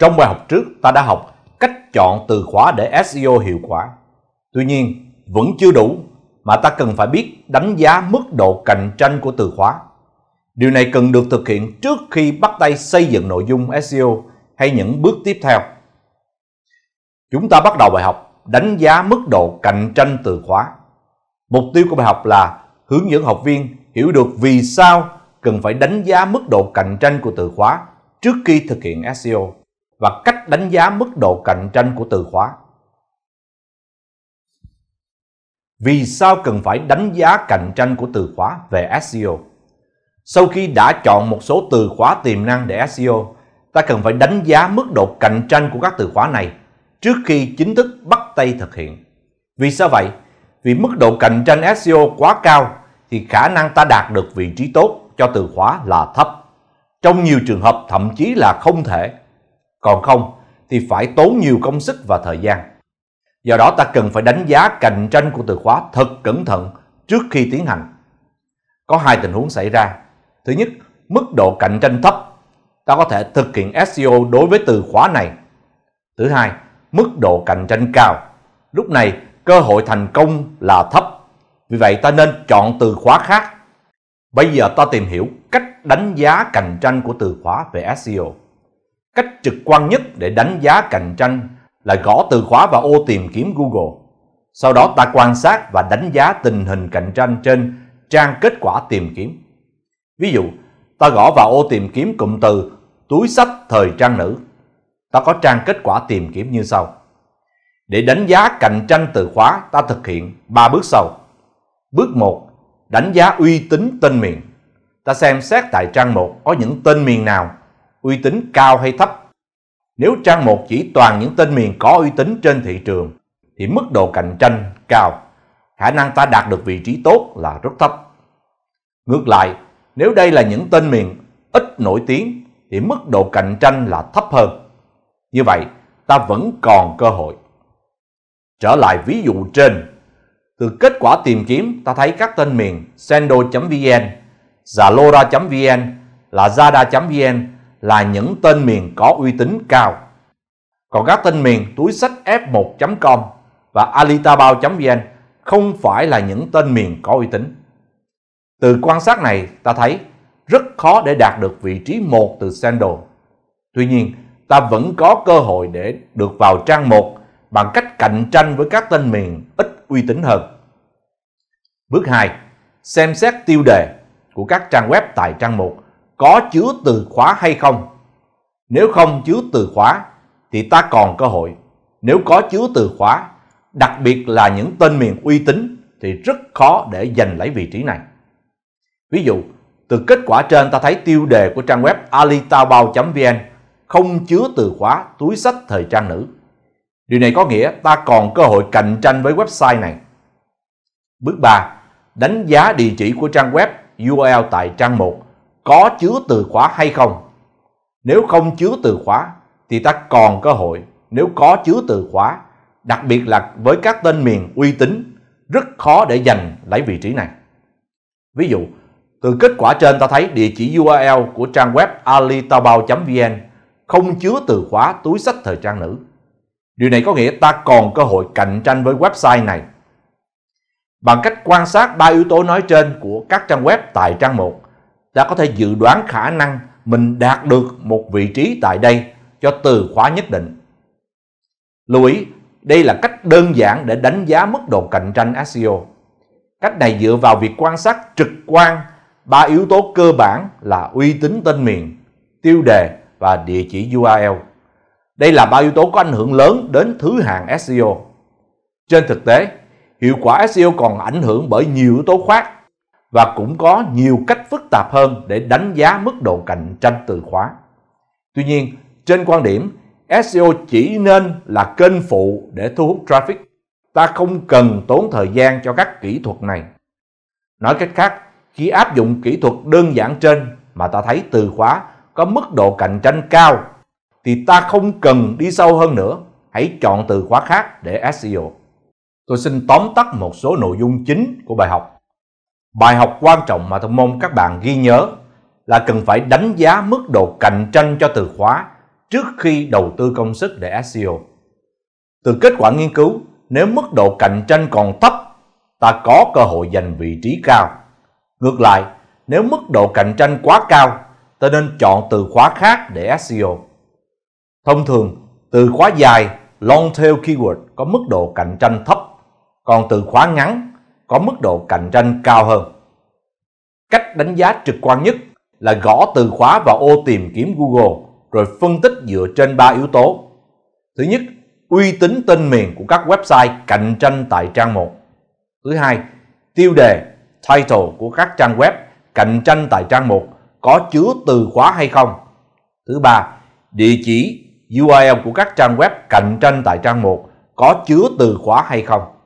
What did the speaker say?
Trong bài học trước, ta đã học cách chọn từ khóa để SEO hiệu quả. Tuy nhiên, vẫn chưa đủ mà ta cần phải biết đánh giá mức độ cạnh tranh của từ khóa. Điều này cần được thực hiện trước khi bắt tay xây dựng nội dung SEO hay những bước tiếp theo. Chúng ta bắt đầu bài học đánh giá mức độ cạnh tranh từ khóa. Mục tiêu của bài học là hướng dẫn học viên hiểu được vì sao cần phải đánh giá mức độ cạnh tranh của từ khóa trước khi thực hiện SEO và cách đánh giá mức độ cạnh tranh của từ khóa. Vì sao cần phải đánh giá cạnh tranh của từ khóa về SEO? Sau khi đã chọn một số từ khóa tiềm năng để SEO, ta cần phải đánh giá mức độ cạnh tranh của các từ khóa này trước khi chính thức bắt tay thực hiện. Vì sao vậy? Vì mức độ cạnh tranh SEO quá cao thì khả năng ta đạt được vị trí tốt cho từ khóa là thấp. Trong nhiều trường hợp thậm chí là không thể còn không thì phải tốn nhiều công sức và thời gian. Do đó ta cần phải đánh giá cạnh tranh của từ khóa thật cẩn thận trước khi tiến hành. Có hai tình huống xảy ra. Thứ nhất, mức độ cạnh tranh thấp, ta có thể thực hiện SEO đối với từ khóa này. Thứ hai, mức độ cạnh tranh cao. Lúc này, cơ hội thành công là thấp. Vì vậy ta nên chọn từ khóa khác. Bây giờ ta tìm hiểu cách đánh giá cạnh tranh của từ khóa về SEO. Cách trực quan nhất để đánh giá cạnh tranh là gõ từ khóa vào ô tìm kiếm Google. Sau đó ta quan sát và đánh giá tình hình cạnh tranh trên trang kết quả tìm kiếm. Ví dụ, ta gõ vào ô tìm kiếm cụm từ túi sách thời trang nữ. Ta có trang kết quả tìm kiếm như sau. Để đánh giá cạnh tranh từ khóa, ta thực hiện 3 bước sau. Bước 1. Đánh giá uy tín tên miền. Ta xem xét tại trang 1 có những tên miền nào uy tín cao hay thấp. Nếu trang một chỉ toàn những tên miền có uy tín trên thị trường thì mức độ cạnh tranh cao, khả năng ta đạt được vị trí tốt là rất thấp. Ngược lại, nếu đây là những tên miền ít nổi tiếng thì mức độ cạnh tranh là thấp hơn. Như vậy, ta vẫn còn cơ hội. Trở lại ví dụ trên, từ kết quả tìm kiếm ta thấy các tên miền sendo.vn, zalora.vn, lazada.vn là những tên miền có uy tín cao. Còn các tên miền túi sách f1.com và alitabao.vn không phải là những tên miền có uy tín. Từ quan sát này, ta thấy rất khó để đạt được vị trí 1 từ Sandal. Tuy nhiên, ta vẫn có cơ hội để được vào trang 1 bằng cách cạnh tranh với các tên miền ít uy tín hơn. Bước 2. Xem xét tiêu đề của các trang web tại trang 1 có chứa từ khóa hay không. Nếu không chứa từ khóa thì ta còn cơ hội. Nếu có chứa từ khóa, đặc biệt là những tên miền uy tín thì rất khó để giành lấy vị trí này. Ví dụ, từ kết quả trên ta thấy tiêu đề của trang web alitabao.vn không chứa từ khóa túi sách thời trang nữ. Điều này có nghĩa ta còn cơ hội cạnh tranh với website này. Bước 3. Đánh giá địa chỉ của trang web URL tại trang 1 có chứa từ khóa hay không. Nếu không chứa từ khóa thì ta còn cơ hội, nếu có chứa từ khóa, đặc biệt là với các tên miền uy tín, rất khó để giành lấy vị trí này. Ví dụ, từ kết quả trên ta thấy địa chỉ URL của trang web alitabao.vn không chứa từ khóa túi sách thời trang nữ. Điều này có nghĩa ta còn cơ hội cạnh tranh với website này. Bằng cách quan sát ba yếu tố nói trên của các trang web tại trang 1, ta có thể dự đoán khả năng mình đạt được một vị trí tại đây cho từ khóa nhất định. Lưu ý, đây là cách đơn giản để đánh giá mức độ cạnh tranh SEO. Cách này dựa vào việc quan sát trực quan ba yếu tố cơ bản là uy tín tên miền, tiêu đề và địa chỉ URL. Đây là ba yếu tố có ảnh hưởng lớn đến thứ hạng SEO. Trên thực tế, hiệu quả SEO còn ảnh hưởng bởi nhiều yếu tố khác và cũng có nhiều cách phức tạp hơn để đánh giá mức độ cạnh tranh từ khóa. Tuy nhiên, trên quan điểm, SEO chỉ nên là kênh phụ để thu hút traffic. Ta không cần tốn thời gian cho các kỹ thuật này. Nói cách khác, khi áp dụng kỹ thuật đơn giản trên mà ta thấy từ khóa có mức độ cạnh tranh cao thì ta không cần đi sâu hơn nữa, hãy chọn từ khóa khác để SEO. Tôi xin tóm tắt một số nội dung chính của bài học Bài học quan trọng mà thông môn các bạn ghi nhớ là cần phải đánh giá mức độ cạnh tranh cho từ khóa trước khi đầu tư công sức để SEO. Từ kết quả nghiên cứu, nếu mức độ cạnh tranh còn thấp, ta có cơ hội giành vị trí cao. Ngược lại, nếu mức độ cạnh tranh quá cao, ta nên chọn từ khóa khác để SEO. Thông thường, từ khóa dài, long tail keyword có mức độ cạnh tranh thấp, còn từ khóa ngắn có mức độ cạnh tranh cao hơn. Cách đánh giá trực quan nhất là gõ từ khóa vào ô tìm kiếm Google rồi phân tích dựa trên 3 yếu tố. Thứ nhất, uy tín tên miền của các website cạnh tranh tại trang 1. Thứ hai, tiêu đề, title của các trang web cạnh tranh tại trang 1 có chứa từ khóa hay không. Thứ ba, địa chỉ URL của các trang web cạnh tranh tại trang 1 có chứa từ khóa hay không.